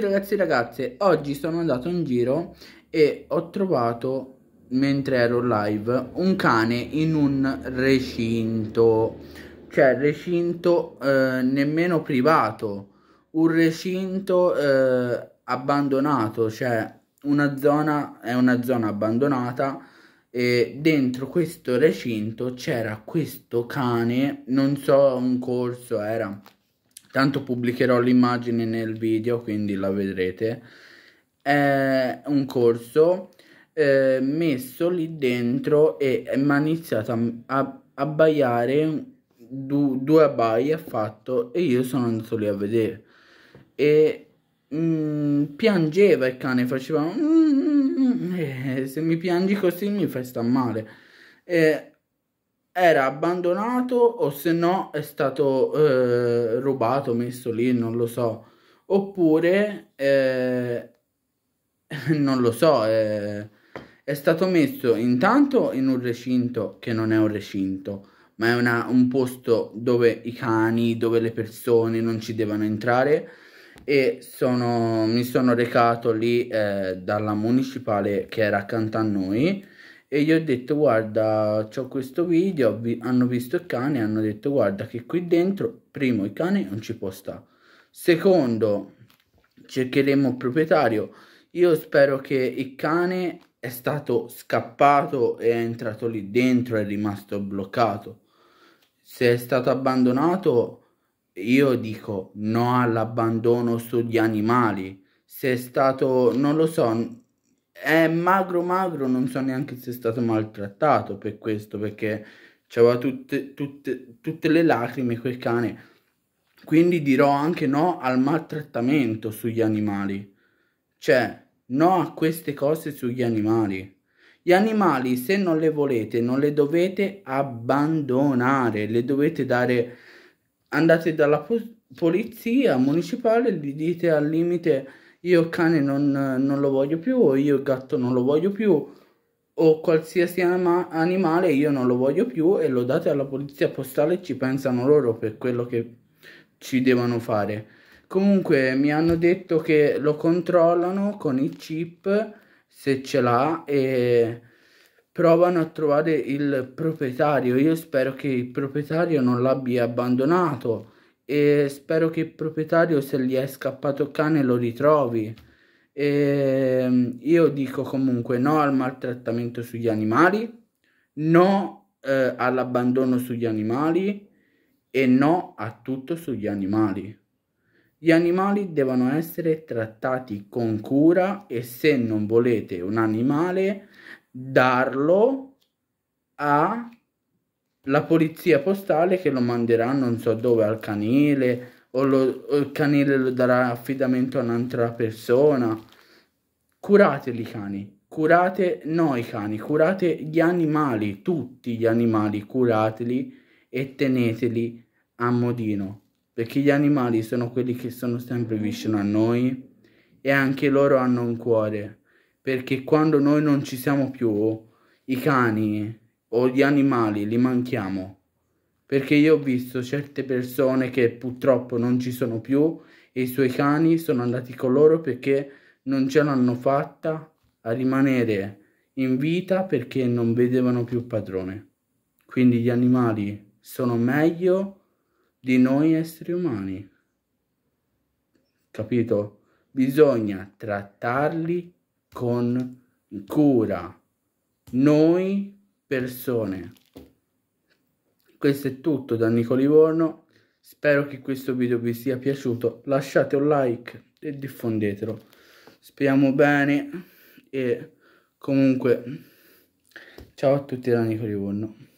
Ragazzi e ragazze, oggi sono andato in giro e ho trovato, mentre ero live, un cane in un recinto. Cioè, recinto eh, nemmeno privato, un recinto eh, abbandonato, cioè una zona, è una zona abbandonata e dentro questo recinto c'era questo cane, non so, un corso era tanto pubblicherò l'immagine nel video quindi la vedrete è un corso eh, messo lì dentro e mi ha iniziato a, a abbaiare du, due abbai ha fatto e io sono andato lì a vedere e mh, mm, piangeva il cane faceva mm, mm, mm, mm, eh, se mi piangi così mi fai sta male e era abbandonato o se no è stato eh, rubato, messo lì, non lo so. Oppure, eh, non lo so, eh, è stato messo intanto in un recinto che non è un recinto, ma è una, un posto dove i cani, dove le persone non ci devono entrare e sono, mi sono recato lì eh, dalla municipale che era accanto a noi e gli ho detto guarda ho questo video vi hanno visto il cane hanno detto guarda che qui dentro primo il cane non ci può stare secondo cercheremo il proprietario io spero che il cane è stato scappato e è entrato lì dentro è rimasto bloccato se è stato abbandonato io dico no all'abbandono sugli animali se è stato non lo so è magro magro, non so neanche se è stato maltrattato per questo, perché aveva tutte, tutte, tutte le lacrime quel cane. Quindi dirò anche no al maltrattamento sugli animali. Cioè, no a queste cose sugli animali. Gli animali, se non le volete, non le dovete abbandonare, le dovete dare... Andate dalla polizia municipale, gli dite al limite io cane non, non, lo voglio più, o io gatto non lo voglio più, o qualsiasi ama, animale io non lo voglio più e lo date alla polizia postale ci pensano loro per quello che ci devono fare. Comunque mi hanno detto che lo controllano con il chip se ce l'ha e provano a trovare il proprietario. Io spero che il proprietario non l'abbia abbandonato e spero che il proprietario se gli è scappato il cane lo ritrovi. E ehm, io dico comunque no al maltrattamento sugli animali, no eh, all'abbandono sugli animali e no a tutto sugli animali. Gli animali devono essere trattati con cura e se non volete un animale, darlo a la polizia postale che lo manderà non so dove al canile o, lo, o il canile lo darà affidamento a un'altra persona. Curateli cani, curate noi cani, curate gli animali, tutti gli animali, curateli e teneteli a modino, perché gli animali sono quelli che sono sempre vicino a noi e anche loro hanno un cuore, perché quando noi non ci siamo più, i cani o gli animali li manchiamo. Perché io ho visto certe persone che purtroppo non ci sono più e i suoi cani sono andati con loro perché non ce l'hanno fatta a rimanere in vita perché non vedevano più padrone. Quindi gli animali sono meglio di noi esseri umani. Capito? Bisogna trattarli con cura. Noi persone. Questo è tutto da Nico Livorno, spero che questo video vi sia piaciuto, lasciate un like e diffondetelo, speriamo bene e comunque ciao a tutti da Nico Livorno.